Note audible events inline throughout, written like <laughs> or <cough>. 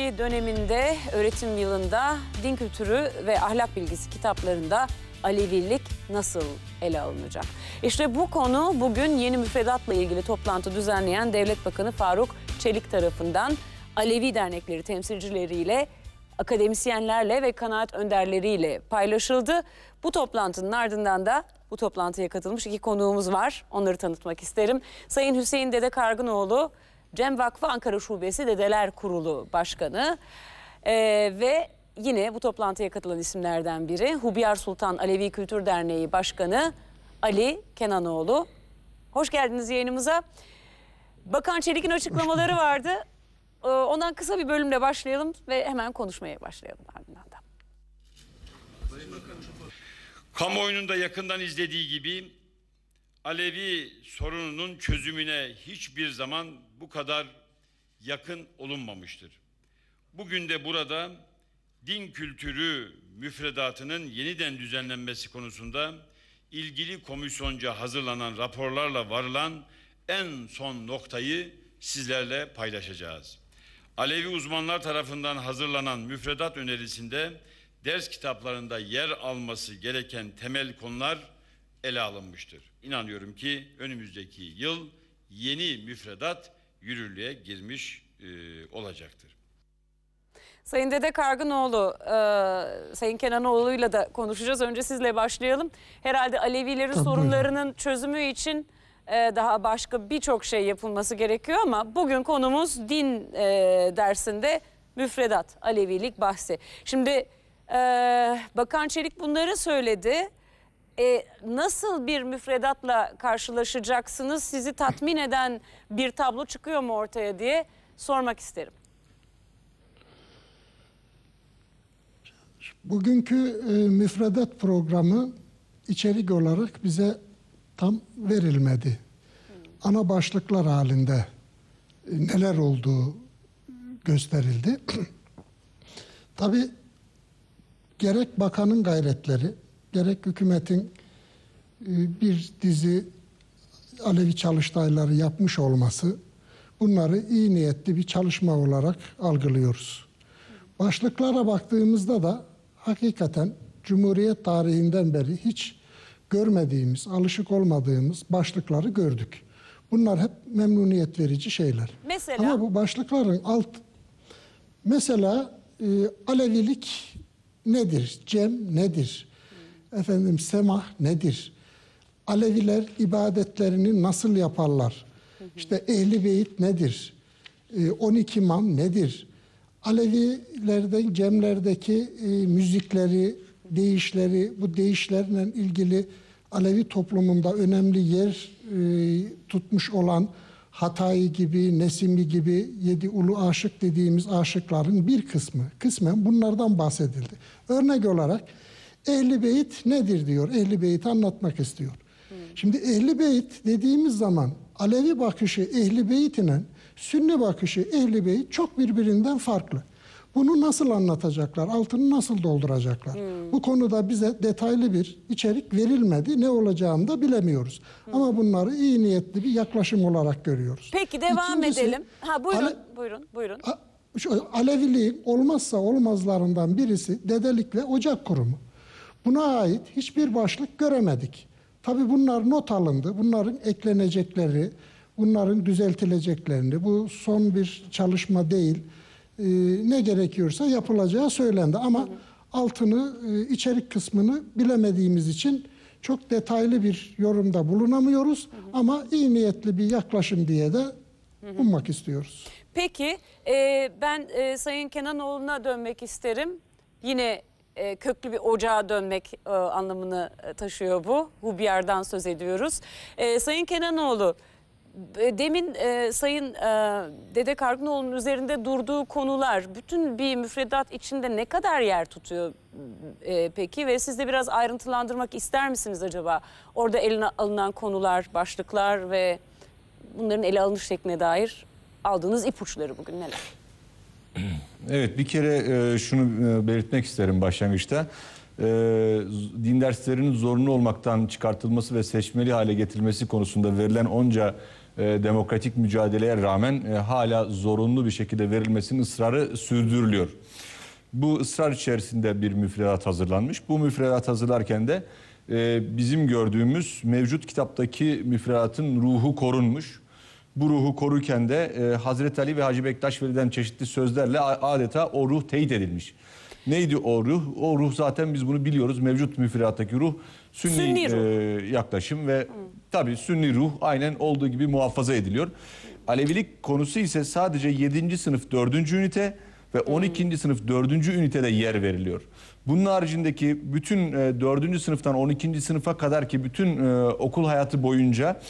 döneminde öğretim yılında din kültürü ve ahlak bilgisi kitaplarında Alevilik nasıl ele alınacak? İşte bu konu bugün yeni müfredatla ilgili toplantı düzenleyen Devlet Bakanı Faruk Çelik tarafından Alevi dernekleri temsilcileriyle, akademisyenlerle ve kanaat önderleriyle paylaşıldı. Bu toplantının ardından da bu toplantıya katılmış iki konuğumuz var. Onları tanıtmak isterim. Sayın Hüseyin Dede Kargınoğlu, Cem Vakfı Ankara Şubesi Dedeler Kurulu Başkanı e, ve yine bu toplantıya katılan isimlerden biri Hubiyar Sultan Alevi Kültür Derneği Başkanı Ali Kenanoğlu. Hoş geldiniz yayınımıza. Bakan Çelik'in açıklamaları vardı. E, ondan kısa bir bölümle başlayalım ve hemen konuşmaya başlayalım ardından da. Kamuoyunun da yakından izlediği gibi Alevi sorununun çözümüne hiçbir zaman bu kadar yakın olunmamıştır. Bugün de burada din kültürü müfredatının yeniden düzenlenmesi konusunda ilgili komisyonca hazırlanan raporlarla varılan en son noktayı sizlerle paylaşacağız. Alevi uzmanlar tarafından hazırlanan müfredat önerisinde ders kitaplarında yer alması gereken temel konular ele alınmıştır. İnanıyorum ki önümüzdeki yıl yeni müfredat yürürlüğe girmiş e, olacaktır. Sayın Dede Kargınoğlu, e, Sayın Kenanoğlu'yla da konuşacağız. Önce sizle başlayalım. Herhalde Alevilerin Tabii sorunlarının çözümü için e, daha başka birçok şey yapılması gerekiyor ama bugün konumuz din e, dersinde müfredat, Alevilik bahsi. Şimdi e, Bakan Çelik bunları söyledi e, nasıl bir müfredatla karşılaşacaksınız? Sizi tatmin eden bir tablo çıkıyor mu ortaya diye sormak isterim. Bugünkü e, müfredat programı içerik olarak bize tam verilmedi. Ana başlıklar halinde e, neler olduğu gösterildi. <clears throat> Tabii gerek bakanın gayretleri, gerek hükümetin e, bir dizi Alevi çalıştayları yapmış olması bunları iyi niyetli bir çalışma olarak algılıyoruz. Başlıklara baktığımızda da hakikaten Cumhuriyet tarihinden beri hiç görmediğimiz, alışık olmadığımız başlıkları gördük. Bunlar hep memnuniyet verici şeyler. Mesela? Ama bu başlıkların alt... Mesela e, Alevilik nedir? Cem nedir? Efendim semah nedir? Aleviler ibadetlerini nasıl yaparlar? İşte Ehli Beyit nedir? 12 ee, mam nedir? Alevilerden cemlerdeki e, müzikleri, değişleri, bu değişlerle ilgili Alevi toplumunda önemli yer e, tutmuş olan Hatayi gibi, Nesimi gibi yedi ulu aşık dediğimiz aşıkların bir kısmı, kısmen bunlardan bahsedildi. Örnek olarak 50 beyit nedir diyor. 50 beyit anlatmak istiyor. Hı. Şimdi ehli Beyt dediğimiz zaman Alevi bakışı ehli beyit ile Sünni bakışı ehli Beyt çok birbirinden farklı. Bunu nasıl anlatacaklar? Altını nasıl dolduracaklar? Hmm. Bu konuda bize detaylı bir içerik verilmedi. Ne olacağını da bilemiyoruz. Hmm. Ama bunları iyi niyetli bir yaklaşım olarak görüyoruz. Peki devam İkincisi, edelim. Ha buyurun Ale buyurun buyurun. Aleviliğin olmazsa olmazlarından birisi dedelik ve ocak kurumu. Buna ait hiçbir başlık göremedik. Tabii bunlar not alındı. Bunların eklenecekleri, bunların düzeltileceklerini, bu son bir çalışma değil, e, ne gerekiyorsa yapılacağı söylendi. Ama altını, e, içerik kısmını bilemediğimiz için çok detaylı bir yorumda bulunamıyoruz. Ama iyi niyetli bir yaklaşım diye de ummak istiyoruz. Peki e, ben e, Sayın Kenanoğlu'na dönmek isterim. Yine e, köklü bir ocağa dönmek e, anlamını e, taşıyor bu. Hubiyar'dan söz ediyoruz. Sayın Kenanoğlu, demin Sayın Dede Kargınoğlu'nun üzerinde durduğu konular bütün bir müfredat içinde ne kadar yer tutuyor peki? Ve siz de biraz ayrıntılandırmak ister misiniz acaba? Orada eline alınan konular, başlıklar ve bunların ele alınış şekline dair aldığınız ipuçları bugün neler? <clears throat> Evet bir kere e, şunu e, belirtmek isterim başlangıçta. E, din derslerinin zorunlu olmaktan çıkartılması ve seçmeli hale getirilmesi konusunda verilen onca demokratik mücadeleye rağmen hala zorunlu bir şekilde verilmesinin ısrarı sürdürülüyor. Bu ısrar içerisinde bir müfredat hazırlanmış. Bu müfredat hazırlarken de bizim gördüğümüz mevcut kitaptaki müfredatın ruhu korunmuş bu ruhu korurken de e, Hazreti Ali ve Hacı Bektaş verilen çeşitli sözlerle adeta o ruh teyit edilmiş. Neydi o ruh? O ruh zaten biz bunu biliyoruz. Mevcut müfredattaki ruh sünni, sünni ruh. E, yaklaşım ve Hı. tabii sünni ruh aynen olduğu gibi muhafaza ediliyor. Alevilik konusu ise sadece 7. sınıf 4. ünite ve 12. Hmm. sınıf 4. ünitede yer veriliyor. Bunun haricindeki bütün 4. E, sınıftan 12. sınıfa kadar ki bütün e, okul hayatı boyunca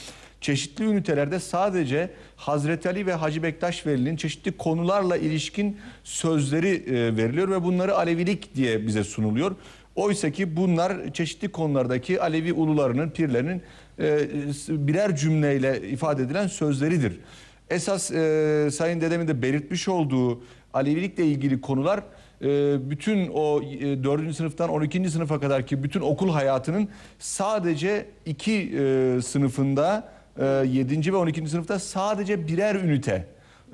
çeşitli ünitelerde sadece Hazreti Ali ve Hacı Bektaş Veli'nin çeşitli konularla ilişkin sözleri e, veriliyor ve bunları Alevilik diye bize sunuluyor. Oysa ki bunlar çeşitli konulardaki Alevi ulularının, pirlerinin e, birer cümleyle ifade edilen sözleridir. Esas e, Sayın Dedemin de belirtmiş olduğu Alevilikle ilgili konular e, bütün o 4. sınıftan 12. sınıfa kadar ki bütün okul hayatının sadece iki sınıfında 7. E, ve 12. sınıfta sadece birer ünite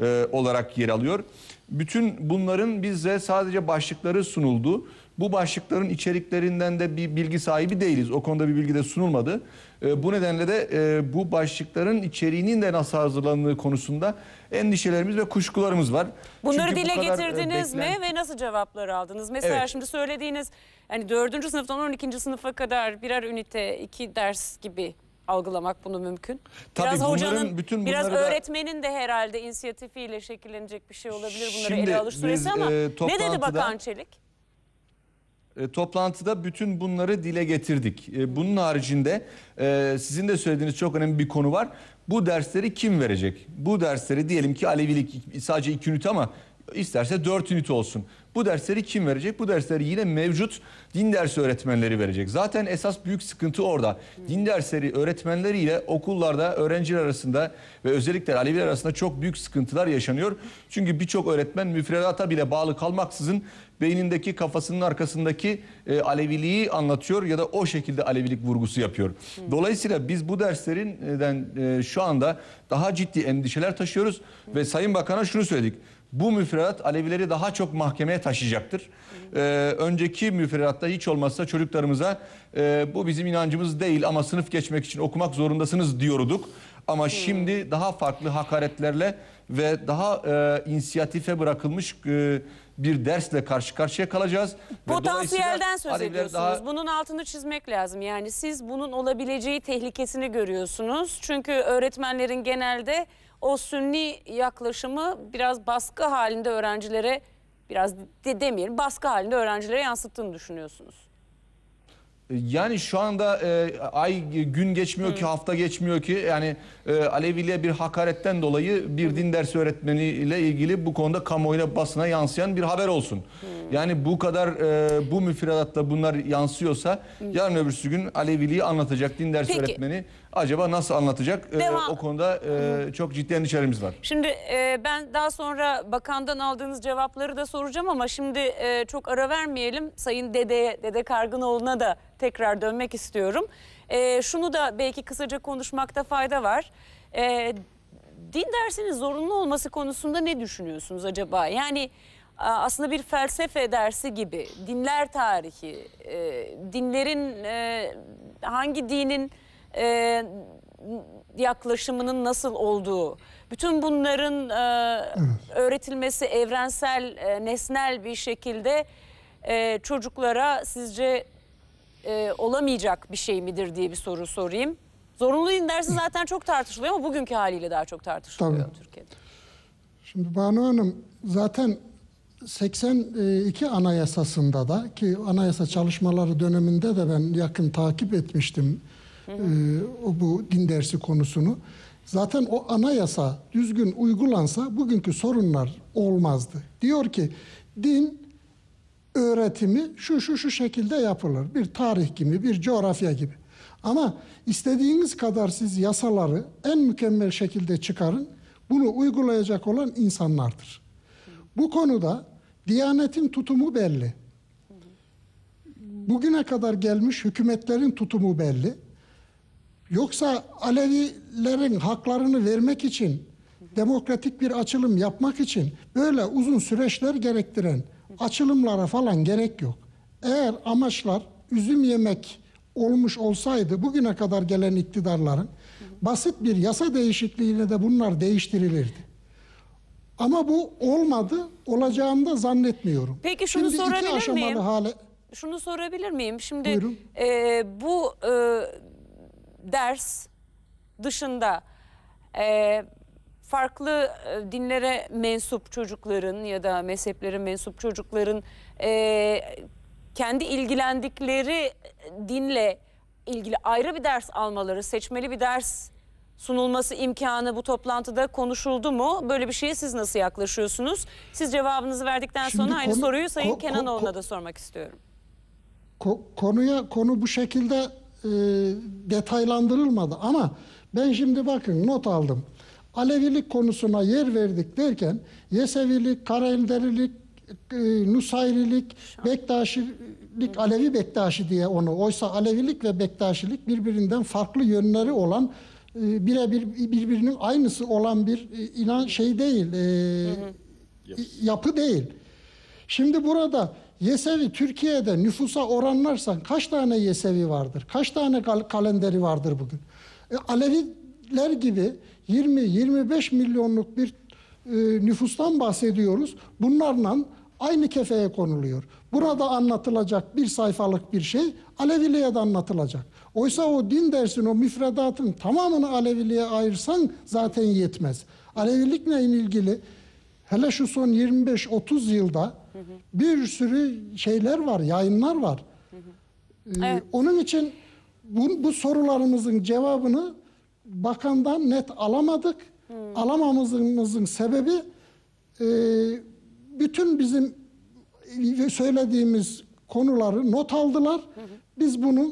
e, olarak yer alıyor. Bütün bunların bize sadece başlıkları sunuldu. Bu başlıkların içeriklerinden de bir bilgi sahibi değiliz. O konuda bir bilgi de sunulmadı. E, bu nedenle de bu başlıkların içeriğinin de nasıl hazırlandığı konusunda endişelerimiz ve kuşkularımız var. Bunları Çünkü dile bu getirdiniz beklen... mi ve nasıl cevapları aldınız? Mesela evet. şimdi söylediğiniz hani 4. sınıftan 12. sınıfa kadar birer ünite, iki ders gibi algılamak bunu mümkün. Tabii biraz hocanın, bütün biraz öğretmenin de herhalde inisiyatifiyle şekillenecek bir şey olabilir bunları şimdi ele alır süresi ama e, ne dedi Bakan Çelik? E, toplantıda bütün bunları dile getirdik. E, bunun haricinde e, sizin de söylediğiniz çok önemli bir konu var. Bu dersleri kim verecek? Bu dersleri diyelim ki Alevilik sadece iki ünit ama isterse dört ünit olsun. Bu dersleri kim verecek? Bu dersleri yine mevcut din dersi öğretmenleri verecek. Zaten esas büyük sıkıntı orada. Din dersleri öğretmenleriyle okullarda öğrenciler arasında ve özellikle Aleviler arasında çok büyük sıkıntılar yaşanıyor. Çünkü birçok öğretmen müfredata bile bağlı kalmaksızın beynindeki kafasının arkasındaki e, Aleviliği anlatıyor ya da o şekilde Alevilik vurgusu yapıyor. Hı. Dolayısıyla biz bu derslerinden e, şu anda daha ciddi endişeler taşıyoruz Hı. ve Sayın Bakan'a şunu söyledik bu müfredat Alevileri daha çok mahkemeye taşıyacaktır. Ee, önceki müfredatta hiç olmazsa çocuklarımıza e, bu bizim inancımız değil ama sınıf geçmek için okumak zorundasınız diyorduk. Ama hmm. şimdi daha farklı hakaretlerle ve daha e, inisiyatife bırakılmış e, bir dersle karşı karşıya kalacağız. Potansiyelden söz ediyorsunuz. Daha... Bunun altını çizmek lazım. Yani siz bunun olabileceği tehlikesini görüyorsunuz. Çünkü öğretmenlerin genelde o sünni yaklaşımı biraz baskı halinde öğrencilere biraz de demeyelim baskı halinde öğrencilere yansıttığını düşünüyorsunuz. Yani şu anda e, ay gün geçmiyor Hı. ki hafta geçmiyor ki yani e, Aleviliğe bir hakaretten dolayı bir din dersi öğretmeniyle ilgili bu konuda kamuoyuna basına yansıyan bir haber olsun. Hı. Yani bu kadar e, bu müfredatta bunlar yansıyorsa Hı. yarın öbürsü gün Aleviliği anlatacak din dersi Peki. öğretmeni acaba nasıl anlatacak? Ee, Devam. E, o konuda e, çok ciddi endişelerimiz var. Şimdi e, ben daha sonra bakandan aldığınız cevapları da soracağım ama şimdi e, çok ara vermeyelim. Sayın Dede'ye, Dede Kargınoğlu'na da tekrar dönmek istiyorum. E, şunu da belki kısaca konuşmakta fayda var. E, din dersinin zorunlu olması konusunda ne düşünüyorsunuz acaba? Yani aslında bir felsefe dersi gibi dinler tarihi, e, dinlerin e, hangi dinin e, yaklaşımının nasıl olduğu, bütün bunların e, evet. öğretilmesi evrensel, e, nesnel bir şekilde e, çocuklara sizce e, olamayacak bir şey midir diye bir soru sorayım. Zorunlu din dersi zaten çok tartışılıyor ama bugünkü haliyle daha çok tartışılıyor Tabii. Türkiye'de. Şimdi Banu Hanım zaten 82 anayasasında da ki anayasa çalışmaları döneminde de ben yakın takip etmiştim e, bu din dersi konusunu. Zaten o anayasa düzgün uygulansa bugünkü sorunlar olmazdı. Diyor ki din öğretimi şu şu şu şekilde yapılır. Bir tarih gibi, bir coğrafya gibi. Ama istediğiniz kadar siz yasaları en mükemmel şekilde çıkarın. Bunu uygulayacak olan insanlardır. Bu konuda Diyanet'in tutumu belli. Bugüne kadar gelmiş hükümetlerin tutumu belli. Yoksa Alevilerin haklarını vermek için, demokratik bir açılım yapmak için böyle uzun süreçler gerektiren açılımlara falan gerek yok. Eğer amaçlar üzüm yemek olmuş olsaydı bugüne kadar gelen iktidarların basit bir yasa değişikliğiyle de bunlar değiştirilirdi. Ama bu olmadı, olacağını da zannetmiyorum. Peki şunu Şimdi sorabilir miyim? Hale... Şunu sorabilir miyim? Şimdi Buyurun. E, bu e, ders dışında e, farklı e, dinlere mensup çocukların ya da mezheplere mensup çocukların e, kendi ilgilendikleri dinle ilgili ayrı bir ders almaları, seçmeli bir ders sunulması imkanı bu toplantıda konuşuldu mu? Böyle bir şeye siz nasıl yaklaşıyorsunuz? Siz cevabınızı verdikten Şimdi sonra konu, aynı soruyu Sayın ko, Kenanoğlu'na ko, da sormak istiyorum. Ko, konuya konu bu şekilde e, detaylandırılmadı. Ama ben şimdi bakın not aldım. Alevilik konusuna yer verdik derken Yesevilik, Karaelderilik, e, Nusayrilik, Bektaşilik, Alevi Bektaşi diye onu. Oysa Alevilik ve Bektaşilik birbirinden farklı yönleri olan e, birebir birbirinin aynısı olan bir e, inan şey değil. E, hı hı. yapı değil. Şimdi burada Yesevi Türkiye'de nüfusa oranlarsan kaç tane Yesevi vardır? Kaç tane kal kalenderi vardır bugün? E, Aleviler gibi 20-25 milyonluk bir e, nüfustan bahsediyoruz. Bunlarla aynı kefeye konuluyor. Burada anlatılacak bir sayfalık bir şey Aleviliğe de anlatılacak. Oysa o din dersin, o müfredatın tamamını Aleviliğe ayırsan zaten yetmez. Alevilik Alevilikle ilgili Hele şu son 25-30 yılda hı hı. bir sürü şeyler var, yayınlar var. Hı hı. Ee, evet. Onun için bu, bu sorularımızın cevabını bakandan net alamadık. Hı. Hmm. Alamamızın sebebi e, bütün bizim söylediğimiz konuları not aldılar. Hı hı. Biz bunu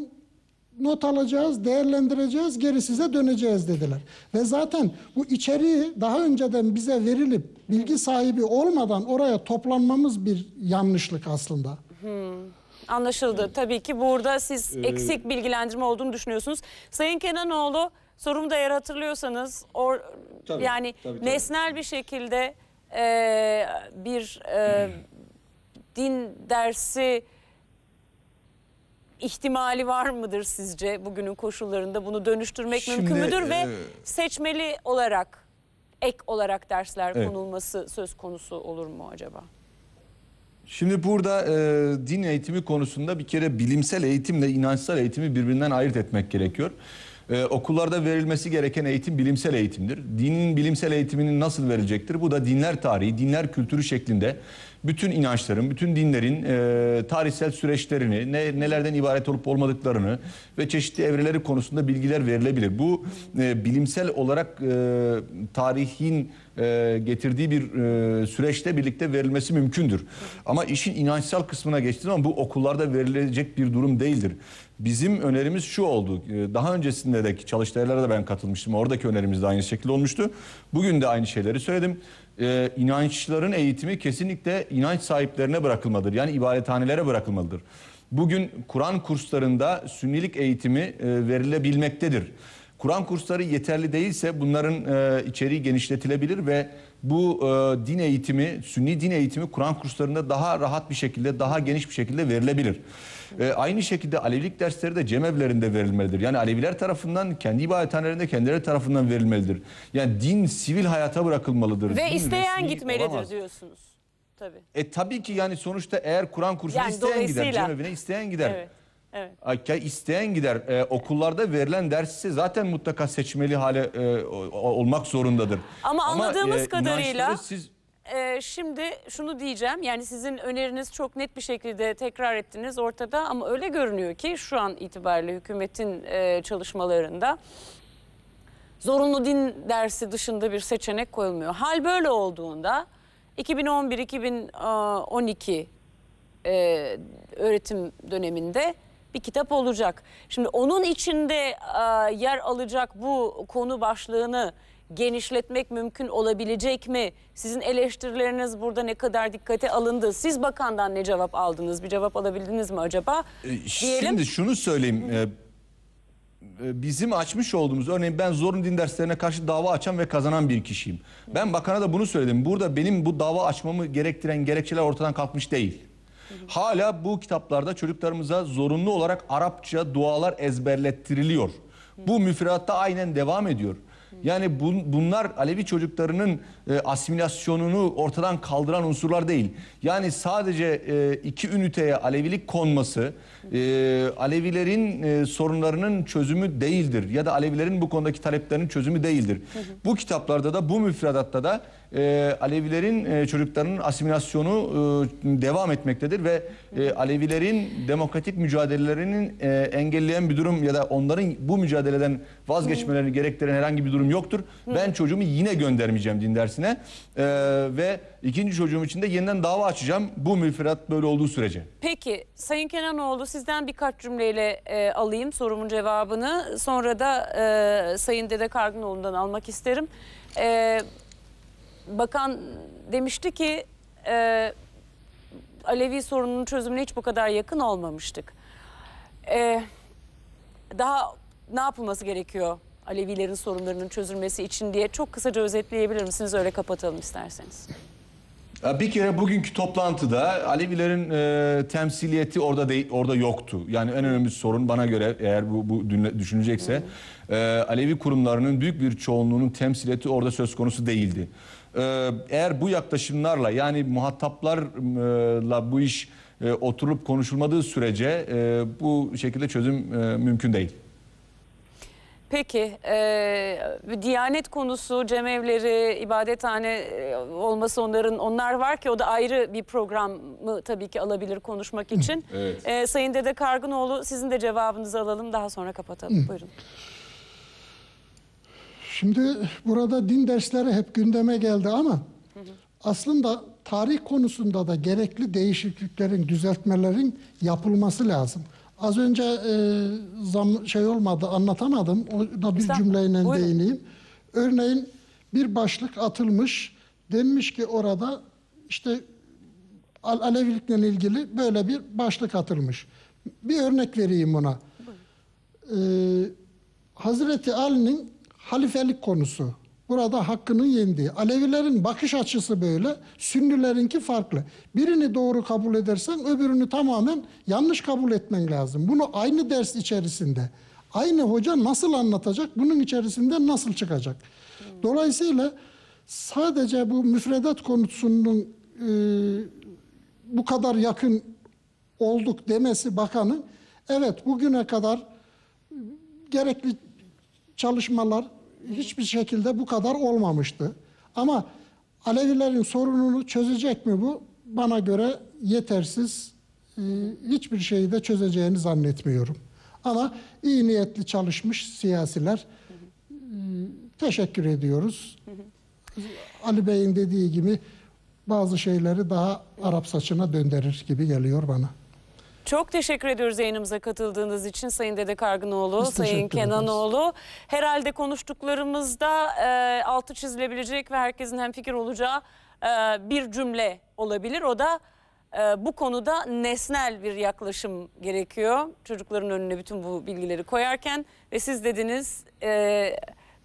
not alacağız, değerlendireceğiz, geri size döneceğiz dediler. Ve zaten bu içeriği daha önceden bize verilip bilgi sahibi olmadan oraya toplanmamız bir yanlışlık aslında. Hmm. Anlaşıldı. Evet. Tabii ki burada siz ee, eksik bilgilendirme olduğunu düşünüyorsunuz. Sayın Kenanoğlu sorumu da eğer hatırlıyorsanız or, tabii, yani tabii, tabii. nesnel bir şekilde e, bir e, hmm. din dersi ihtimali var mıdır sizce bugünün koşullarında bunu dönüştürmek Şimdi, mümkün müdür e, ve seçmeli olarak ek olarak dersler evet. konulması söz konusu olur mu acaba? Şimdi burada e, din eğitimi konusunda bir kere bilimsel eğitimle inançsal eğitimi birbirinden ayırt etmek gerekiyor. E, okullarda verilmesi gereken eğitim bilimsel eğitimdir. Dinin bilimsel eğitiminin nasıl verilecektir? Bu da dinler tarihi, dinler kültürü şeklinde bütün inançların, bütün dinlerin e, tarihsel süreçlerini, ne, nelerden ibaret olup olmadıklarını ve çeşitli evreleri konusunda bilgiler verilebilir. Bu e, bilimsel olarak e, tarihin e, getirdiği bir e, süreçte birlikte verilmesi mümkündür. Ama işin inançsal kısmına geçtiğim zaman bu okullarda verilecek bir durum değildir. Bizim önerimiz şu oldu. E, daha öncesinde de çalıştaylara da ben katılmıştım. Oradaki önerimiz de aynı şekilde olmuştu. Bugün de aynı şeyleri söyledim e, inançların eğitimi kesinlikle inanç sahiplerine bırakılmalıdır. Yani ibadethanelere bırakılmalıdır. Bugün Kur'an kurslarında sünnilik eğitimi e, verilebilmektedir. Kur'an kursları yeterli değilse bunların e, içeriği genişletilebilir ve bu e, din eğitimi, sünni din eğitimi Kur'an kurslarında daha rahat bir şekilde, daha geniş bir şekilde verilebilir. E, aynı şekilde Alevilik dersleri de cemevlerinde verilmelidir. Yani Aleviler tarafından, kendi ibadethanelerinde kendileri tarafından verilmelidir. Yani din sivil hayata bırakılmalıdır. Ve din, isteyen gitmelidir olamaz. diyorsunuz. Tabii. E tabii ki yani sonuçta eğer Kur'an kursuna yani isteyen gider, cemevine isteyen gider. Evet. Evet. İsteyen gider. Ee, okullarda verilen dersi zaten mutlaka seçmeli hale e, olmak zorundadır. Ama, Ama anladığımız e, kadarıyla... Siz e, şimdi şunu diyeceğim yani sizin öneriniz çok net bir şekilde tekrar ettiniz ortada ama öyle görünüyor ki şu an itibariyle hükümetin e, çalışmalarında zorunlu din dersi dışında bir seçenek koyulmuyor. Hal böyle olduğunda 2011-2012 e, e, öğretim döneminde bir kitap olacak. Şimdi onun içinde e, yer alacak bu konu başlığını genişletmek mümkün olabilecek mi? Sizin eleştirileriniz burada ne kadar dikkate alındı? Siz bakandan ne cevap aldınız? Bir cevap alabildiniz mi acaba? Ee, Şimdi şunu söyleyeyim. E, e, bizim açmış olduğumuz örneğin ben zorun din derslerine karşı dava açan ve kazanan bir kişiyim. Ben bakana da bunu söyledim. Burada benim bu dava açmamı gerektiren gerekçeler ortadan kalkmış değil. Hala bu kitaplarda çocuklarımıza zorunlu olarak Arapça dualar ezberlettiriliyor. Bu müfredatta aynen devam ediyor. Yani bun, bunlar Alevi çocuklarının e, asimilasyonunu ortadan kaldıran unsurlar değil. Yani sadece e, iki üniteye Alevilik konması e, Alevilerin e, sorunlarının çözümü değildir. Ya da Alevilerin bu konudaki taleplerinin çözümü değildir. Hı hı. Bu kitaplarda da bu müfredatta da e, Alevilerin e, çocuklarının asimilasyonu e, devam etmektedir ve e, Alevilerin demokratik mücadelelerinin e, engelleyen bir durum ya da onların bu mücadeleden vazgeçmelerini gerektiren herhangi bir durum yoktur. Ben çocuğumu yine göndermeyeceğim din dersine e, ve ikinci çocuğum için de yeniden dava açacağım bu müfredat böyle olduğu sürece. Peki Sayın Kenanoğlu sizden birkaç cümleyle e, alayım sorumun cevabını. Sonra da e, Sayın Dede Kargınoğlu'ndan almak isterim. E, bakan demişti ki e, Alevi sorununun çözümüne hiç bu kadar yakın olmamıştık. E, daha ne yapılması gerekiyor Alevilerin sorunlarının çözülmesi için diye çok kısaca özetleyebilir misiniz? Öyle kapatalım isterseniz. Bir kere bugünkü toplantıda Alevilerin e, temsiliyeti orada değil, orada yoktu. Yani en önemli sorun bana göre eğer bu, bu düşünecekse e, Alevi kurumlarının büyük bir çoğunluğunun temsiliyeti orada söz konusu değildi. Ee, eğer bu yaklaşımlarla yani muhataplarla bu iş e, oturup konuşulmadığı sürece e, bu şekilde çözüm e, mümkün değil. Peki, e, Diyanet konusu, cemevleri, ibadethane olması onların onlar var ki o da ayrı bir programı tabii ki alabilir konuşmak için. <laughs> evet. e, Sayın Dede Kargınoğlu sizin de cevabınızı alalım daha sonra kapatalım. Buyurun. Şimdi burada din dersleri hep gündeme geldi ama aslında tarih konusunda da gerekli değişikliklerin, düzeltmelerin yapılması lazım. Az önce e, zam şey olmadı, anlatamadım. O da bir cümleyle Buyurun. değineyim. Örneğin bir başlık atılmış, denmiş ki orada işte al Alevilikle ilgili böyle bir başlık atılmış. Bir örnek vereyim buna. Ee, Hazreti Ali'nin halifelik konusu. Burada hakkının yendiği. Alevilerin bakış açısı böyle, Sünnilerinki farklı. Birini doğru kabul edersen öbürünü tamamen yanlış kabul etmen lazım. Bunu aynı ders içerisinde, aynı hoca nasıl anlatacak, bunun içerisinde nasıl çıkacak? Dolayısıyla sadece bu müfredat konusunun e, bu kadar yakın olduk demesi bakanın, evet bugüne kadar gerekli çalışmalar hiçbir şekilde bu kadar olmamıştı. Ama Alevilerin sorununu çözecek mi bu? Bana göre yetersiz, e, hiçbir şeyi de çözeceğini zannetmiyorum. Ama iyi niyetli çalışmış siyasiler e, teşekkür ediyoruz. Ali Bey'in dediği gibi bazı şeyleri daha Arap saçına döndürür gibi geliyor bana. Çok teşekkür ediyoruz yayınımıza katıldığınız için Sayın Dede Kargınoğlu, Biz Sayın Kenanoğlu. Herhalde konuştuklarımızda e, altı çizilebilecek ve herkesin hemfikir olacağı e, bir cümle olabilir. O da e, bu konuda nesnel bir yaklaşım gerekiyor. Çocukların önüne bütün bu bilgileri koyarken ve siz dediniz e,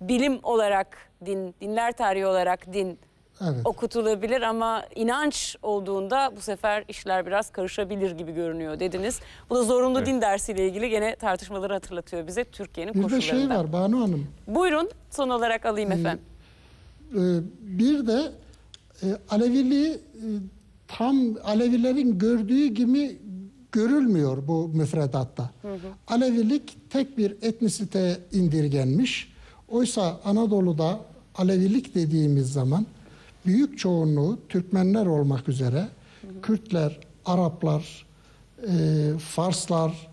bilim olarak din, dinler tarihi olarak din evet. okutulabilir ama inanç olduğunda bu sefer işler biraz karışabilir gibi görünüyor dediniz. Bu da zorunlu evet. din dersiyle ilgili gene tartışmaları hatırlatıyor bize Türkiye'nin koşullarında. Bir de şey var Banu Hanım. Buyurun son olarak alayım ee, efendim. Ee, bir de e, Aleviliği e, tam Alevilerin gördüğü gibi görülmüyor bu müfredatta. Hı hı. Alevilik tek bir etnisiteye indirgenmiş. Oysa Anadolu'da Alevilik dediğimiz zaman büyük çoğunluğu Türkmenler olmak üzere Kürtler, Araplar, e, Farslar,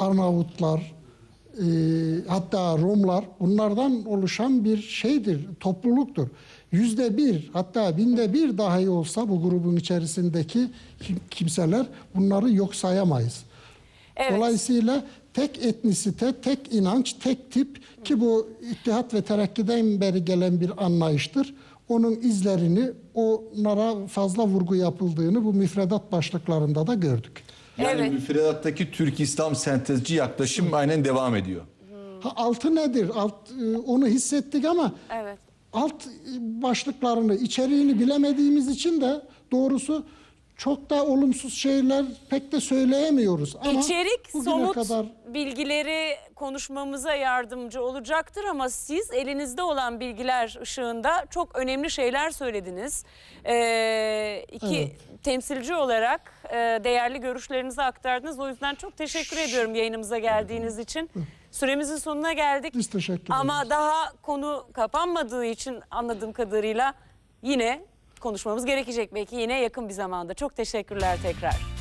Arnavutlar, e, hatta Rumlar bunlardan oluşan bir şeydir, topluluktur. Yüzde bir hatta binde bir daha iyi olsa bu grubun içerisindeki kimseler bunları yok sayamayız. Evet. Dolayısıyla tek etnisite, tek inanç, tek tip ki bu İttihat ve Terakki'den beri gelen bir anlayıştır onun izlerini onlara fazla vurgu yapıldığını bu müfredat başlıklarında da gördük. Yani evet. müfredattaki Türk İslam sentezci yaklaşım aynen devam ediyor. Ha, altı nedir? Alt, e, onu hissettik ama evet. alt e, başlıklarını, içeriğini bilemediğimiz için de doğrusu çok da olumsuz şeyler pek de söyleyemiyoruz. Ama İçerik somut kadar... bilgileri konuşmamıza yardımcı olacaktır ama siz elinizde olan bilgiler ışığında çok önemli şeyler söylediniz. Ee, iki evet. temsilci olarak e, değerli görüşlerinizi aktardınız. O yüzden çok teşekkür Şşş. ediyorum yayınımıza geldiğiniz için. Süremizin sonuna geldik. Biz teşekkür ederiz. Ama daha konu kapanmadığı için anladığım kadarıyla yine konuşmamız gerekecek belki yine yakın bir zamanda. Çok teşekkürler tekrar.